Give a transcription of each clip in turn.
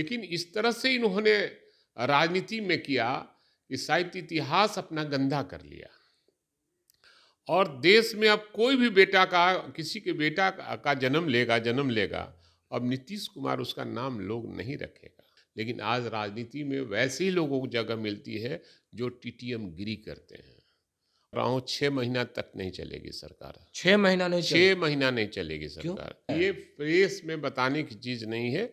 लेकिन इस तरह से इन्होंने राजनीति में किया कि साहित्य इतिहास अपना गंदा कर लिया और देश में अब कोई भी बेटा का किसी के बेटा का जन्म लेगा जन्म लेगा अब नीतीश कुमार उसका नाम लोग नहीं रखेगा लेकिन आज राजनीति में वैसे ही लोगों को जगह मिलती है जो टीटीएम गिरी करते हैं रहा छः महीना तक नहीं चलेगी सरकार छः महीना नहीं छः महीना नहीं चलेगी सरकार ये प्रेस में बताने की चीज़ नहीं है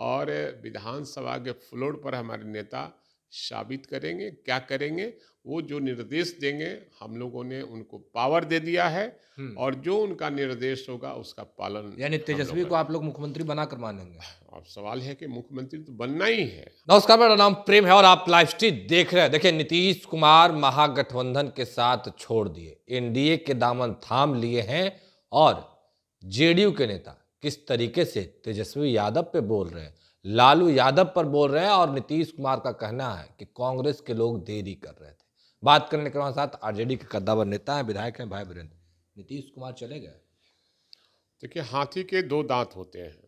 और विधानसभा के फ्लोर पर हमारे नेता साबित करेंगे क्या करेंगे वो जो निर्देश देंगे हम लोगों ने उनको पावर दे दिया है हम्म। और जो उनका निर्देश होगा उसका पालन यानी तेजस्वी को आप लोग मुख्यमंत्री बनाकर मानेंगे अब सवाल है कि मुख्यमंत्री तो बनना ही है नमस्कार मेरा नाम प्रेम है और आप लाइव स्ट्रीट देख रहे हैं देखिए नीतीश कुमार महागठबंधन के साथ छोड़ दिए एनडीए के दामन थाम लिए हैं और जेडीयू के नेता किस तरीके से तेजस्वी यादव पे बोल रहे हैं लालू यादव पर बोल रहे हैं और नीतीश कुमार का कहना है कि कांग्रेस के लोग देरी कर रहे थे बात करने के साथ आरजेडी के कद्दावर नेता हैं विधायक हैं भाई वीरेंद्र नीतीश कुमार चले गए देखिए हाथी के दो दांत होते हैं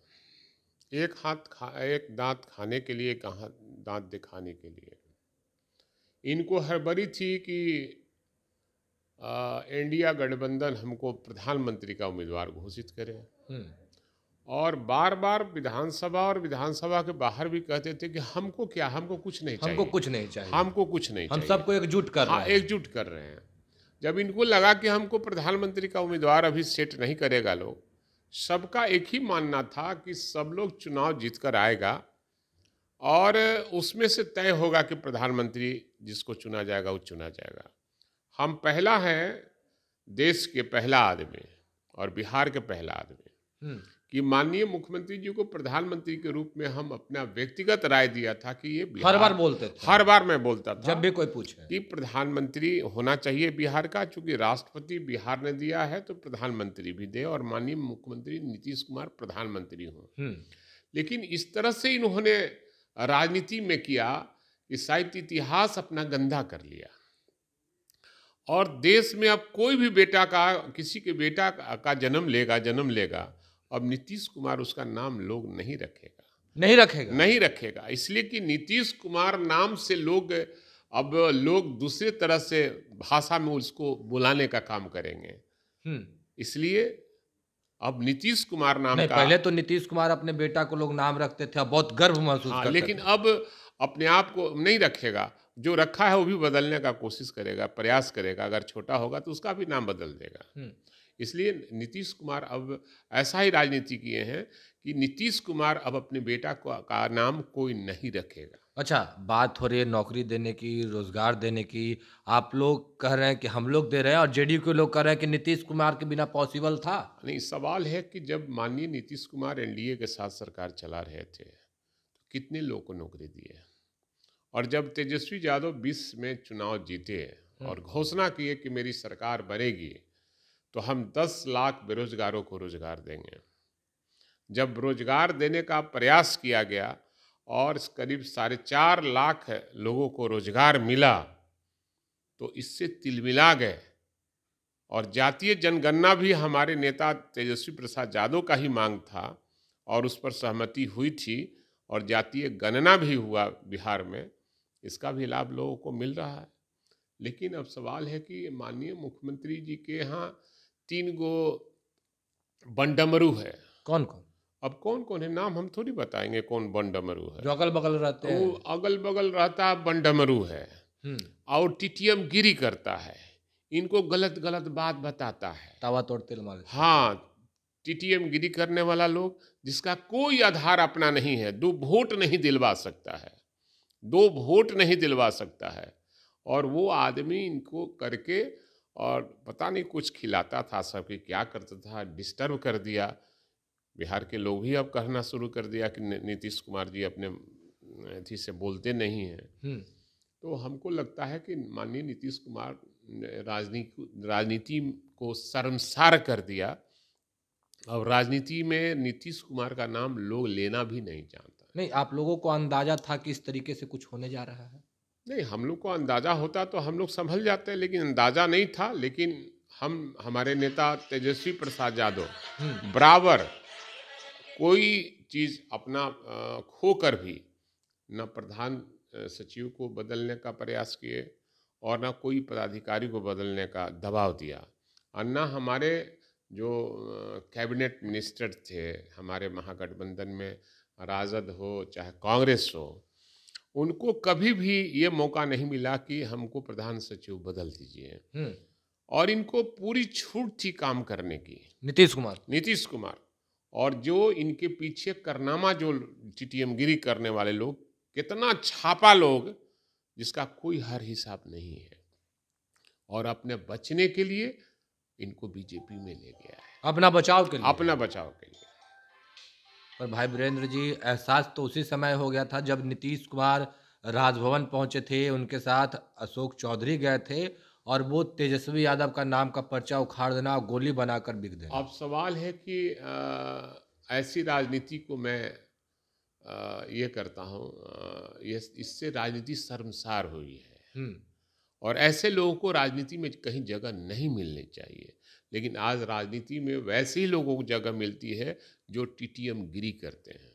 एक हाथ खा एक दांत खाने के लिए कहा दांत दिखाने के लिए इनको हड़बड़ी थी कि आ, इंडिया गठबंधन हमको प्रधानमंत्री का उम्मीदवार घोषित करे हम्म। और बार बार विधानसभा और विधानसभा के बाहर भी कहते थे कि हमको क्या हमको कुछ नहीं हमको चाहिए हमको कुछ नहीं चाहिए हमको कुछ नहीं हम सबको एकजुट कर हाँ एकजुट कर रहे हैं जब इनको लगा कि हमको प्रधानमंत्री का उम्मीदवार अभी सेट नहीं करेगा लोग सबका एक ही मानना था कि सब लोग चुनाव जीत कर आएगा और उसमें से तय होगा कि प्रधानमंत्री जिसको चुना जाएगा वो चुना जाएगा हम पहला हैं देश के पहला आदमी और बिहार के पहला आदमी हम्म। कि माननीय मुख्यमंत्री जी को प्रधानमंत्री के रूप में हम अपना व्यक्तिगत राय दिया था कि ये हर बार बोलते थे हर बार मैं बोलता था जब भी कोई पूछे कि प्रधानमंत्री होना चाहिए बिहार का चूंकि राष्ट्रपति बिहार ने दिया है तो प्रधानमंत्री भी दे और माननीय मुख्यमंत्री नीतीश कुमार प्रधानमंत्री हों हम्म। लेकिन इस तरह से इन्होंने राजनीति में किया कि साहित्य इतिहास अपना गंदा कर लिया और देश में अब कोई भी बेटा का किसी के बेटा का जन्म लेगा जन्म लेगा अब नीतीश कुमार उसका नाम लोग नहीं रखेगा नहीं रखेगा नहीं रखेगा इसलिए कि नीतीश कुमार नाम से लोग अब लोग दूसरे तरह से भाषा में उसको बुलाने का काम करेंगे हम्म। इसलिए अब नीतीश कुमार नाम का पहले तो नीतीश कुमार अपने बेटा को लोग नाम रखते थे अब बहुत गर्व महसूस हाँ, लेकिन अब अपने आप को नहीं रखेगा जो रखा है वो भी बदलने का कोशिश करेगा प्रयास करेगा अगर छोटा होगा तो उसका भी नाम बदल देगा हम्म। इसलिए नीतीश कुमार अब ऐसा ही राजनीति किए हैं कि नीतीश कुमार अब अपने बेटा को का नाम कोई नहीं रखेगा अच्छा बात हो रही है नौकरी देने की रोजगार देने की आप लोग कह रहे हैं कि हम लोग दे रहे हैं और जेडीयू के लोग कह रहे हैं कि नीतीश कुमार के बिना पॉसिबल था नहीं सवाल है कि जब माननीय नीतीश कुमार एनडीए के साथ सरकार चला रहे थे तो कितने लोग को नौकरी दी है और जब तेजस्वी यादव बीस में चुनाव जीते हम्म। और घोषणा किए कि मेरी सरकार बनेगी तो हम 10 लाख बेरोजगारों को रोजगार देंगे जब रोजगार देने का प्रयास किया गया और करीब साढ़े चार लाख लोगों को रोजगार मिला तो इससे तिलमिला गए और जातीय जनगणना भी हमारे नेता तेजस्वी प्रसाद यादव का ही मांग था और उस पर सहमति हुई थी और जातीय गणना भी हुआ बिहार में इसका भी लाभ लोगों को मिल रहा है लेकिन अब सवाल है कि माननीय मुख्यमंत्री जी के यहाँ तीन गो बंडमरू है कौन कौन अब कौन कौन है नाम हम थोड़ी बताएंगे कौन बंडमरू है जो अगल बगल रहते हैं वो अगल बगल रहता बंडमरू है हम्म। और टिटियम गिरी करता है इनको गलत गलत बात बताता है तवा तोड़ तेल हाँ टीटीएम गिरी करने वाला लोग जिसका कोई आधार अपना नहीं है दो वोट नहीं दिलवा सकता है दो वोट नहीं दिलवा सकता है और वो आदमी इनको करके और पता नहीं कुछ खिलाता था सबके क्या करता था डिस्टर्ब कर दिया बिहार के लोग भी अब कहना शुरू कर दिया कि नीतीश कुमार जी अपने अथी से बोलते नहीं हैं हम्म। तो हमको लगता है कि माननीय नीतीश कुमार राजनीति राजनीति को शर्मसार कर दिया और राजनीति में नीतीश कुमार का नाम लोग लेना भी नहीं जानता नहीं आप लोगों को अंदाजा था कि इस तरीके से कुछ होने जा रहा है नहीं हम लोग को अंदाज़ा होता तो हम लोग संभल जाते लेकिन अंदाज़ा नहीं था लेकिन हम हमारे नेता तेजस्वी प्रसाद यादव हम्म। बराबर कोई चीज़ अपना खोकर भी न प्रधान सचिव को बदलने का प्रयास किए और न कोई पदाधिकारी को बदलने का दबाव दिया और न हमारे जो कैबिनेट मिनिस्टर थे हमारे महागठबंधन में राजद हो चाहे कांग्रेस हो उनको कभी भी ये मौका नहीं मिला कि हमको प्रधान सचिव बदल दीजिए हम्म। और इनको पूरी छूट थी काम करने की नीतीश कुमार नीतीश कुमार और जो इनके पीछे करनामा जो टीटीएमगिरी करने वाले लोग कितना छापा लोग जिसका कोई हर हिसाब नहीं है और अपने बचने के लिए इनको बीजेपी में ले गया है अपना बचाव के लिए अपना बचाव के लिए पर भाई वीरेंद्र जी एहसास तो उसी समय हो गया था जब नीतीश कुमार राजभवन पहुंचे थे उनके साथ अशोक चौधरी गए थे और वो तेजस्वी यादव का नाम का पर्चा उखाड़ देना और गोली बनाकर बिक देना अब सवाल है कि आ, ऐसी राजनीति को मैं आ, ये करता हूँ इससे राजनीति शर्मसार हुई है हम्म। और ऐसे लोगों को राजनीति में कहीं जगह नहीं मिलनी चाहिए लेकिन आज राजनीति में वैसे ही लोगों को जगह मिलती है जो टीटीएम गिरी करते हैं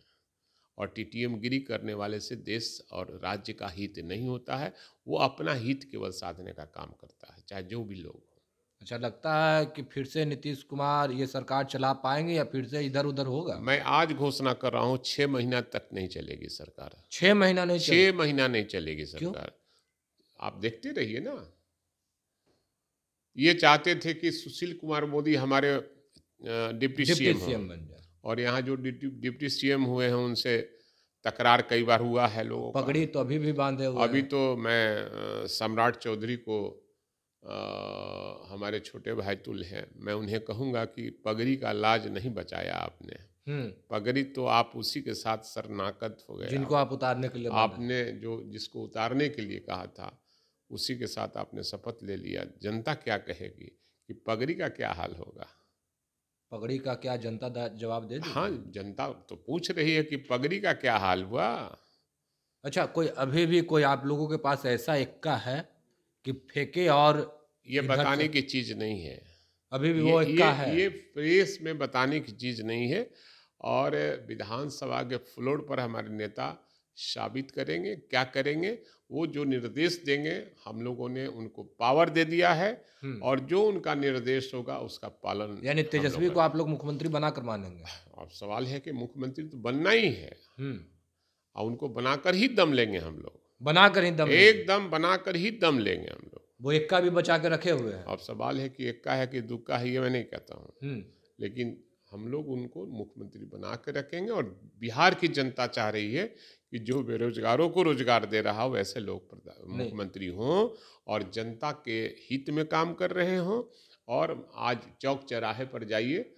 और टीटीएम गिरी करने वाले से देश और राज्य का हित नहीं होता है वो अपना हित केवल साधने का काम करता है चाहे जो भी लोग हो अच्छा लगता है कि फिर से नीतीश कुमार ये सरकार चला पाएंगे या फिर से इधर उधर होगा मैं आज घोषणा कर रहा हूँ छः महीना तक नहीं चलेगी सरकार छः महीना नहीं छः महीना नहीं चलेगी सरकार आप देखते रहिए ना ये चाहते थे कि सुशील कुमार मोदी हमारे डिप्टी सीएम बन जाए और यहाँ जो डिप्टी सीएम हुए हैं उनसे तकरार कई बार हुआ है लोगों पगड़ी तो अभी भी बांधे हुए अभी तो मैं सम्राट चौधरी को आ, हमारे छोटे भाई तुल हैं मैं उन्हें कहूंगा कि पगड़ी का लाज नहीं बचाया आपने हम्म। पगड़ी तो आप उसी के साथ सरनाकत हो गए जिनको आप उतारने के लिए आपने जो जिसको उतारने के लिए कहा था उसी के साथ आपने शपथ ले लिया जनता क्या कहेगी कि पगड़ी का क्या हाल होगा पगड़ी का क्या जनता जवाब दे दी? हाँ जनता तो पूछ रही है कि पगड़ी का क्या हाल हुआ अच्छा कोई अभी भी कोई आप लोगों के पास ऐसा इक्का है कि फेंके और ये बताने की चीज नहीं है अभी भी ये, वो इक्का है ये प्रेस में बताने की चीज नहीं है और विधानसभा के फ्लोर पर हमारे नेता साबित करेंगे क्या करेंगे वो जो निर्देश देंगे हम लोगों ने उनको पावर दे दिया है हम्म। और जो उनका निर्देश होगा उसका पालन यानी तेजस्वी को आप लोग मुख्यमंत्री बनाकर मानेंगे अब सवाल है कि मुख्यमंत्री तो बनना ही है और हम्म। उनको बनाकर ही दम लेंगे हम लोग बनाकर ही दम एकदम बनाकर ही दम लेंगे हम लोग वो एक का भी बचा के रखे हुए हैं अब सवाल है कि का है कि का है ये मैं नहीं कहता हूँ हम्म। लेकिन हम लोग उनको मुख्यमंत्री बना कर रखेंगे और बिहार की जनता चाह रही है कि जो बेरोजगारों को रोजगार दे रहा हो ऐसे लोग मुख्यमंत्री हों और जनता के हित में काम कर रहे हों और आज चौक चौराहे पर जाइए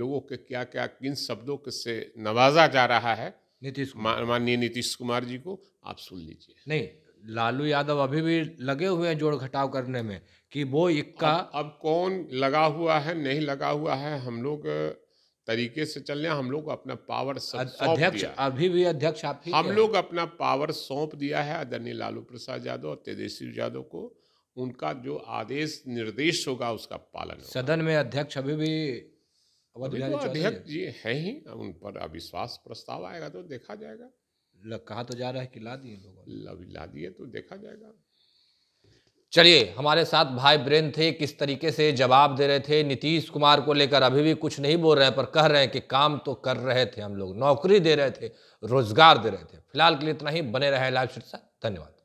लोगों के क्या क्या किन शब्दों के से नवाजा जा रहा है नीतीश माननीय नीतीश कुमार जी को आप सुन लीजिए नहीं लालू यादव अभी भी लगे हुए हैं जोड़ घटाव करने में कि वो इक्का अब, अब कौन लगा हुआ है नहीं लगा हुआ है हम लोग तरीके से चल रहे हम लोग अपना पावर अध्यक्ष अभी भी अध्यक्ष आप हम लोग अपना पावर सौंप दिया है आदरणीय लालू प्रसाद यादव और तेजस्वी यादव को उनका जो आदेश निर्देश होगा उसका पालन सदन में अध्यक्ष अभी भी तो अध्यक्ष जी है ही उन पर अविश्वास प्रस्ताव आएगा तो देखा जाएगा कहा तो जा रहा है कि ला दिए लोग ला दिए तो देखा जाएगा चलिए हमारे साथ भाई ब्रेन थे किस तरीके से जवाब दे रहे थे नीतीश कुमार को लेकर अभी भी कुछ नहीं बोल रहे हैं पर कह रहे हैं कि काम तो कर रहे थे हम लोग नौकरी दे रहे थे रोजगार दे रहे थे फिलहाल के लिए इतना ही बने रहे लाइव शीर्षा धन्यवाद